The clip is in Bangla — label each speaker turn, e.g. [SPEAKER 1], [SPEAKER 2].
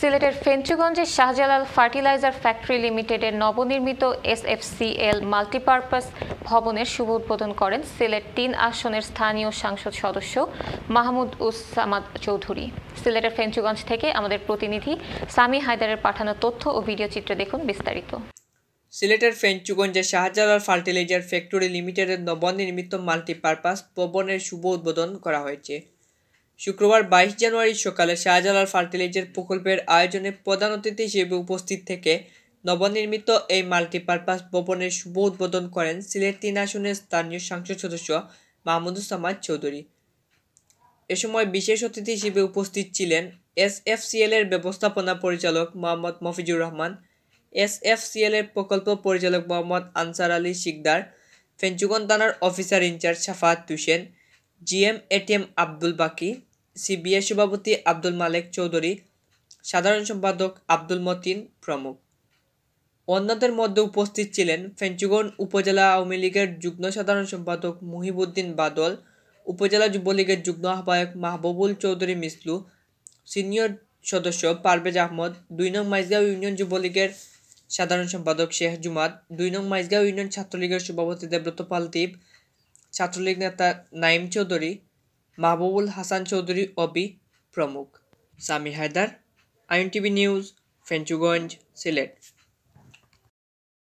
[SPEAKER 1] সিলেটের ফেঞ্চুগঞ্জের শাহজালাল ফার্টিলাইজার ফ্যাক্টরি লিমিটেডের নবনির্মিত এসএফসিএল মাল্টিপারপাস ভবনের শুভ উদ্বোধন করেন সিলেট তিন আসনের স্থানীয় সাংসদ সদস্য মাহমুদ উসামাদ চৌধুরী সিলেটের ফেঞ্চুগঞ্জ থেকে আমাদের প্রতিনিধি সামি হায়দারের পাঠানো তথ্য ও ভিডিও চিত্র দেখুন বিস্তারিত
[SPEAKER 2] সিলেটের ফেঞ্চুগঞ্জের শাহজালাল ফার্টিলাইজার ফ্যাক্টরি লিমিটেডের নবনির্মিত মাল্টিপারপাস ভবনের শুভ উদ্বোধন করা হয়েছে শুক্রবার বাইশ জানুয়ারি সকালে শাহজালাল ফার্টিলাইজার প্রকল্পের আয়োজনে প্রধান অতিথি হিসেবে উপস্থিত থেকে নবনির্মিত এই মাল্টিপারপাস ভবনের শুভ উদ্বোধন করেন সিলেট তিন আসনের স্থানীয় সংসদ সদস্য মাহমুদুজ্জামান চৌধুরী এ সময় বিশেষ অতিথি হিসেবে উপস্থিত ছিলেন এফ সিএলের ব্যবস্থাপনা পরিচালক মোহাম্মদ মফিজুর রহমান এফ সিএলের প্রকল্প পরিচালক মোহাম্মদ আনসার আলী শিকদার ফেঞ্চুগন থানার অফিসার ইনচার্জ সাফাত হুসেন জিএম এটিএম আব্দুল বাকি সিবিআই সভাপতি আব্দুল মালেক চৌধুরী সাধারণ সম্পাদক আব্দুল মতিন প্রমুখ অন্যদের মধ্যে উপস্থিত ছিলেন ফেঞ্চুগন উপজেলা আওয়ামী লীগের যুগ্ম সাধারণ সম্পাদক মুহিবুদ্দিন বাদল উপজেলা যুবলীগের যুগ্ম আহ্বায়ক মাহবুবুল চৌধুরী মিসলু সিনিয়র সদস্য পারভেজ আহমদ দুই নং মাইজগাঁও ইউনিয়ন যুবলীগের সাধারণ সম্পাদক শেখ জুমাত দুই নং মাইজগাঁও ইউনিয়ন ছাত্রলীগের সভাপতি দেব্রত দীপ ছাত্রলীগ নেতা নাইম চৌধুরী মাহবুবুল হাসান চৌধুরী অপি প্রমুখ সামি হায়দার আইন টিভি নিউজ ফেঞ্চুগঞ্জ সিলেট